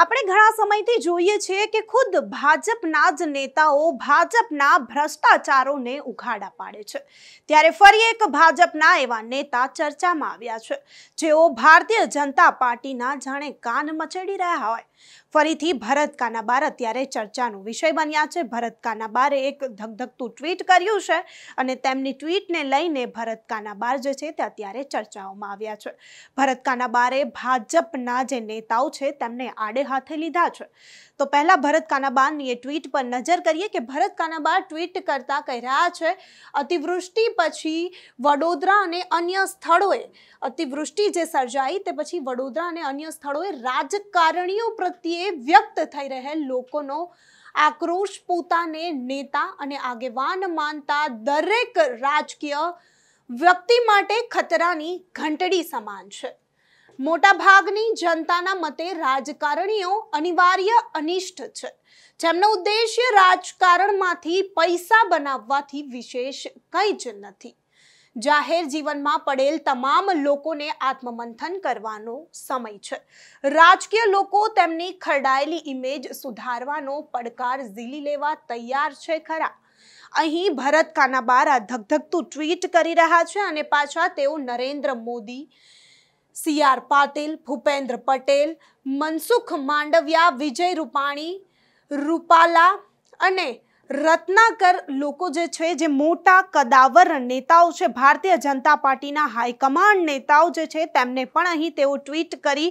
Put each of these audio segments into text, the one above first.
આપણે ઘણા સમયથી જોઈએ છીએ કે ખુદ ભાજપના જ નેતાઓ ભાજપના ભ્રષ્ટાચારોને ઉઘાડા પાડે છે ત્યારે ફરી એક ભાજપના એવા નેતા ચર્ચામાં આવ્યા છે જેઓ ભારતીય જનતા પાર્ટીના જાણે કાન મચેડી રહ્યા હોય ફરીથી ભરત કાનાબાર અત્યારે ચર્ચાનો વિષય બન્યા છે ભરત કાનાબારે એક ધગધગતું ટ્વીટ કર્યું છે અને તેમની ટ્વીટને લઈને ભરત કાનાબાર જે છે તે અત્યારે ચર્ચાઓમાં આવ્યા છે ભરત કાનાબારે ભાજપના જે નેતાઓ છે તેમને આડે સરકારે હાથે લીધા છે તો પહેલાં ભરત કાનાબાનની એ ટ્વીટ પર નજર કરીએ કે ભરત કાનાબા ટ્વીટ કરતા કહી રહ્યા છે અતિવૃષ્ટિ પછી વડોદરા અને અન્ય સ્થળોએ અતિવૃષ્ટિ જે સર્જાઈ તે પછી વડોદરા અને અન્ય સ્થળોએ રાજકારણીઓ પ્રત્યે વ્યક્ત થઈ રહેલ લોકોનો આક્રોશ પોતાને નેતા અને આગેવાન માનતા દરેક રાજકીય વ્યક્તિ માટે ખતરાની ઘંટડી સમાન છે મોટાભાગની જનતાના મતે રાજકારણીઓ અનિવાર્ય અનિષ્ટ છે જેમનો ઉદ્દેશ્ય રાજકારણમાંથી પૈસા બનાવવાથી વિશેષ કંઈ જ નથી જાહેર જીવનમાં પડેલ તમામ લોકોને આત્મમંથન કરવાનો સમય છે રાજકીય લોકો તેમની ખરડાયેલી ઇમેજ સુધારવાનો પડકાર ઝીલી લેવા તૈયાર છે ખરા અહીં ભરત કાનાબારા ધગધગતું ટ્વીટ કરી રહ્યા છે અને પાછા તેઓ નરેન્દ્ર મોદી સી આર પાટીલ ભૂપેન્દ્ર પટેલ મનસુખ માંડવિયા વિજય રૂપાણી રૂપાલા અને રત્નાકર લોકો જે છે જે મોટા કદાવર નેતાઓ છે ભારતીય જનતા પાર્ટીના હાઈકમાન્ડ નેતાઓ જે છે તેમને પણ અહીં તેઓ ટ્વીટ કરી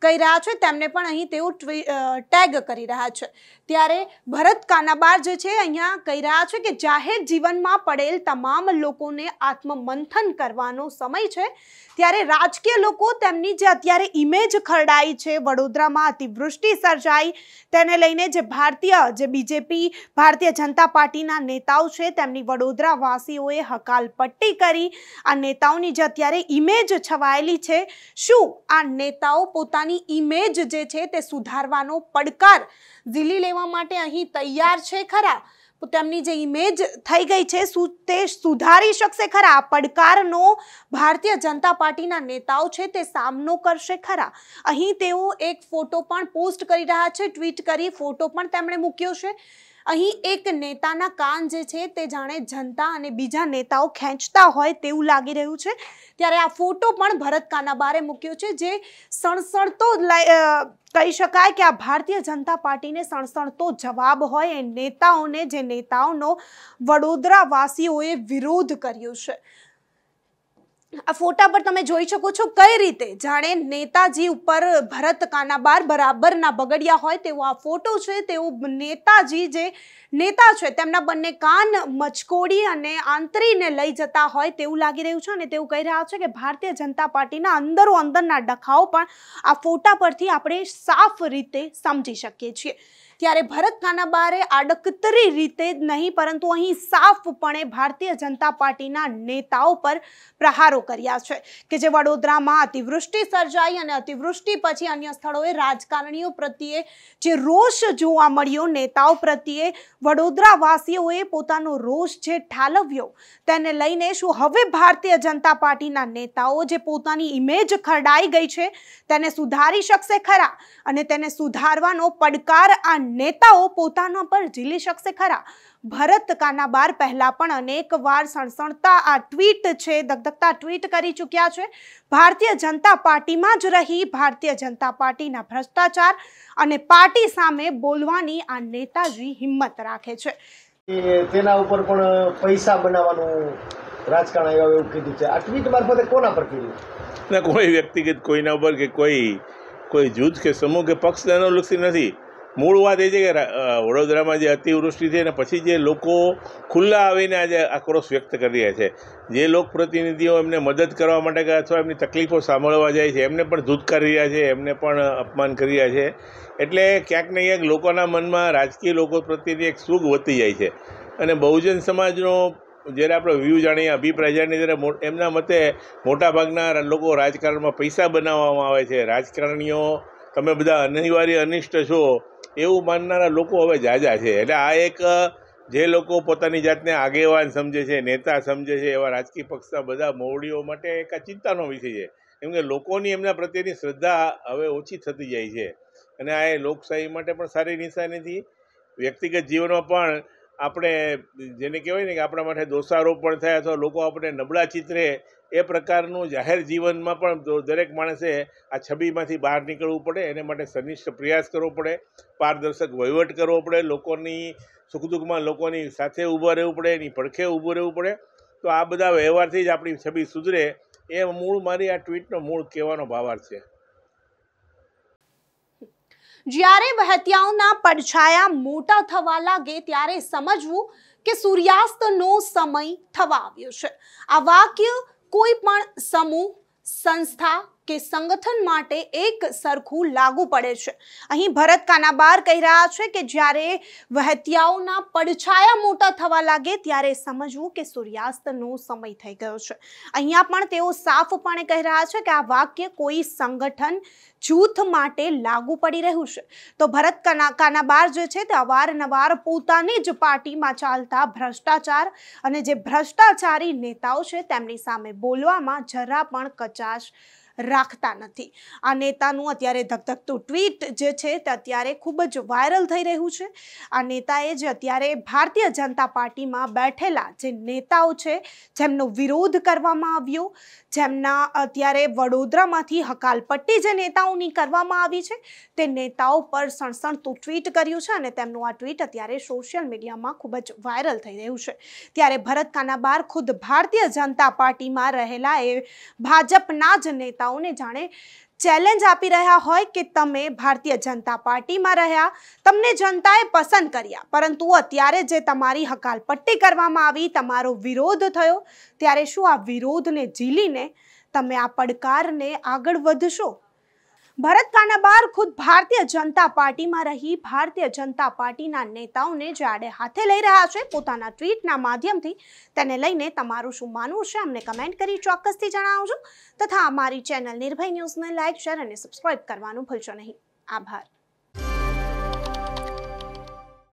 કહી રહ્યા છે તેમને પણ અહીં તેઓ ટેગ કરી રહ્યા છે ત્યારે ભરત કાનાબાર જે છે અહીંયા કહી રહ્યા છે કે જાહેર જીવનમાં પડેલ તમામ લોકોને આત્મમંથન કરવાનો સમય છે ત્યારે રાજકીય લોકો તેમની જે અત્યારે ઇમેજ ખરડાઈ છે વડોદરામાં અતિવૃષ્ટિ સર્જાઈ તેને લઈને જે ભારતીય જે બીજેપી ભારતીય જનતા પાર્ટીના નેતાઓ છે તેમની વડોદરા વાસીઓએ હકાલપટ્ટી કરી આ નેતાઓની જે અત્યારે ઇમેજ છવાયેલી છે શું આ નેતાઓ પોતાની ઇમેજ જે છે તે સુધારવાનો પડકાર ઝીલી લેવા માટે અહીં તૈયાર છે ખરા તેમની જે ઇમેજ થઈ ગઈ છે શું તે સુધારી શકશે ખરા પડકારનો ભારતીય જનતા પાર્ટીના નેતાઓ છે તે સામનો કરશે ખરા અહીં તેઓ એક ફોટો પણ પોસ્ટ કરી રહ્યા છે ટ્વીટ કરી ફોટો પણ તેમણે મૂક્યો છે અહીં એક નેતાના કાન જે છે તે જાણે જનતા અને બીજા નેતાઓ ખેંચતા હોય તેવું લાગી રહ્યું છે ત્યારે આ ફોટો પણ ભરત કાનાબારે મૂક્યો છે જે સણસણતો કહી શકાય કે આ ભારતીય જનતા પાર્ટીને સણસણતો જવાબ હોય એ નેતાઓને જે નેતાઓનો વડોદરાવાસીઓએ વિરોધ કર્યો છે આ ફોટા પર તમે જોઈ શકો છો કઈ રીતે જાણે નેતાજી ઉપર ભરત કાનાબાર બરાબરના બગડ્યા હોય તેવો આ ફોટો છે તેવો નેતાજી જે નેતા છે તેમના બંને કાન મચકોડી અને આંતરીને લઈ જતા હોય તેવું લાગી રહ્યું છે અને તેવું કહી રહ્યા છે કે ભારતીય જનતા પાર્ટીના અંદરો અંદરના ડખાઓ પણ આ ફોટા પરથી આપણે સાફ રીતે સમજી શકીએ છીએ ત્યારે ભરત કાનાબારે આડકતરી રીતે નહીં પરંતુ અહીં સાફપણે ભારતીય જનતા પાર્ટીના નેતાઓ પર પ્રહારો કર્યા છે કે જે વડોદરામાં અતિવૃષ્ટિ સર્જાઈ અને અતિવૃષ્ટિ પછી અન્ય સ્થળોએ રાજકારણીઓ પ્રત્યે જે રોષ જોવા મળ્યો નેતાઓ પ્રત્યે વડોદરાવાસીઓએ પોતાનો રોષ જે ઠાલવ્યો તેને લઈને શું હવે ભારતીય જનતા પાર્ટીના નેતાઓ જે પોતાની ઇમેજ ખરડાઈ ગઈ છે તેને સુધારી શકશે ખરા અને તેને સુધારવાનો પડકાર આ નેતાઓ પોતાના પર ઝીલી શકશે ખરા ભરત કાના બાર પહેલાં પણ અનેક વાર સણસણતા આ ટ્વીટ છે દગધગતા ટ્વીટ કરી ચૂક્યા છે ભારતીય જનતા પાર્ટીમાં જ રહી ભારતીય જનતા પાર્ટીના ભ્રષ્ટાચાર અને પાર્ટી સામે બોલવાની આ નેતાજી હિંમત રાખે છે તેના ઉપર પણ પૈસા બનાવવાનું રાજકારણ આવ્યા એવું કીધું છે આ ટ્વીટ મારફતે કોના પર કીધું કોઈ વ્યક્તિગત કોઈના ઉપર કે કોઈ કોઈ જૂથ કે સમૂહ કે પક્ષને અનુલક્ષી નથી મૂળ વાત એ છે કે વડોદરામાં જે અતિવૃષ્ટિ થઈ અને પછી જે લોકો ખુલ્લા આવીને આજે આક્રોશ વ્યક્ત કરી રહ્યા છે જે લોક પ્રતિનિધિઓ એમને મદદ કરવા માટે ગયા અથવા એમની તકલીફો સાંભળવા જાય છે એમને પણ ધૂતકારી રહ્યા છે એમને પણ અપમાન કરી રહ્યા છે એટલે ક્યાંક ને ક્યાંક લોકોના મનમાં રાજકીય લોકો પ્રત્યેની એક સુખ વધતી જાય છે અને બહુજન સમાજનો જ્યારે આપણે વ્યૂ જાણીએ અભિપ્રાય જાણીએ ત્યારે એમના મતે મોટાભાગના લોકો રાજકારણમાં પૈસા બનાવવામાં આવે છે રાજકારણીઓ તમે બધા અનિવાર્ય અનિષ્ટ છો એવું માનનારા લોકો હવે ઝાઝા છે એટલે આ એક જે લોકો પોતાની જાતને આગેવાન સમજે છે નેતા સમજે છે એવા રાજકીય પક્ષના બધા મોવડીઓ માટે એક આ ચિંતાનો વિષય છે કેમ કે લોકોની એમના પ્રત્યેની શ્રદ્ધા હવે ઓછી થતી જાય છે અને આ એ લોકશાહી માટે પણ સારી નિશાની નથી વ્યક્તિગત જીવનમાં પણ આપણે જેને કહેવાય ને કે આપણા માટે દોષારોપણ થાય અથવા લોકો આપણે નબળા ચિત્રે એ પ્રકારનું જાહેર જીવનમાં પણ દરેક માણસે આ છબીમાંથી બહાર નીકળવું પડે એને માટે સનિષ્ઠ પ્રયાસ કરવો પડે પારદર્શક વહીવટ કરવો પડે લોકોની સુખ દુઃખમાં લોકોની સાથે ઊભા રહેવું પડે એની પડખે ઊભું રહેવું પડે તો આ બધા વ્યવહારથી જ આપણી છબી સુધરે એ મૂળ મારી આ ટ્વીટનો મૂળ કહેવાનો ભાવાર્થ છે જ્યારે વહેતિયાઓના પડછાયા મોટા થવા લાગે ત્યારે સમજવું કે સૂર્યાસ્તનો સમય થવા આવ્યો છે આ વાક્ય કોઈ પણ સમૂહ સંસ્થા કે સંગઠન માટે એક સરખું લાગુ પડે છે અહીં ભરત કાનાબાર કહી રહ્યા છે કે જ્યારે વહેતિયાઓના પડછાયા મોટા થવા લાગે ત્યારે સમજવું કે સૂર્યાસ્તનો સમય થઈ ગયો છે અહીંયા પણ તેઓ સાફપણે કહી રહ્યા છે કે આ વાક્ય કોઈ સંગઠન જૂથ માટે લાગુ પડી રહ્યું છે તો ભરત કાના કાનાબાર જે છે તે અવારનવાર પોતાની જ પાર્ટીમાં ચાલતા ભ્રષ્ટાચાર અને જે ભ્રષ્ટાચારી નેતાઓ છે તેમની સામે બોલવામાં જરા પણ કચાશ રાખતા નથી આ નેતાનું અત્યારે ધકધકતું ટ્વીટ જે છે તે અત્યારે ખૂબ જ વાયરલ થઈ રહ્યું છે આ નેતાએ જે અત્યારે ભારતીય જનતા પાર્ટીમાં બેઠેલા જે નેતાઓ છે જેમનો વિરોધ કરવામાં આવ્યો જેમના અત્યારે વડોદરામાંથી હકાલપટ્ટી જે નેતાઓની કરવામાં આવી છે તે નેતાઓ પર સણસણતું ટ્વીટ કર્યું છે અને તેમનું આ ટ્વીટ અત્યારે સોશિયલ મીડિયામાં ખૂબ જ વાયરલ થઈ રહ્યું છે ત્યારે ભરત કાનાબાર ખુદ ભારતીય જનતા પાર્ટીમાં રહેલા એ ભાજપના જ નેતાઓ કાર્યકર્તાઓને જાણે ચેલેન્જ આપી રહ્યા હોય કે તમે ભારતીય જનતા પાર્ટીમાં રહ્યા તમને જનતાએ પસંદ કર્યા પરંતુ અત્યારે જે તમારી હકાલપટ્ટી કરવામાં આવી તમારો વિરોધ થયો ત્યારે શું આ વિરોધને ઝીલીને તમે આ પડકારને આગળ વધશો ભરત કાનાબાર ખુદ ભારતીય જનતા પાર્ટીમાં રહી ભારતીય જનતા પાર્ટીના નેતાઓને જાડે હાથે લઈ રહ્યા છે પોતાના ટ્વીટના માધ્યમથી તેને લઈને તમારું શું માનવું છે અમને કમેન્ટ કરી ચોક્કસથી જણાવજો તથા અમારી ચેનલ નિર્ભય ન્યૂઝને લાઇક શેર અને સબસ્ક્રાઇબ કરવાનું ભૂલશો નહીં આભાર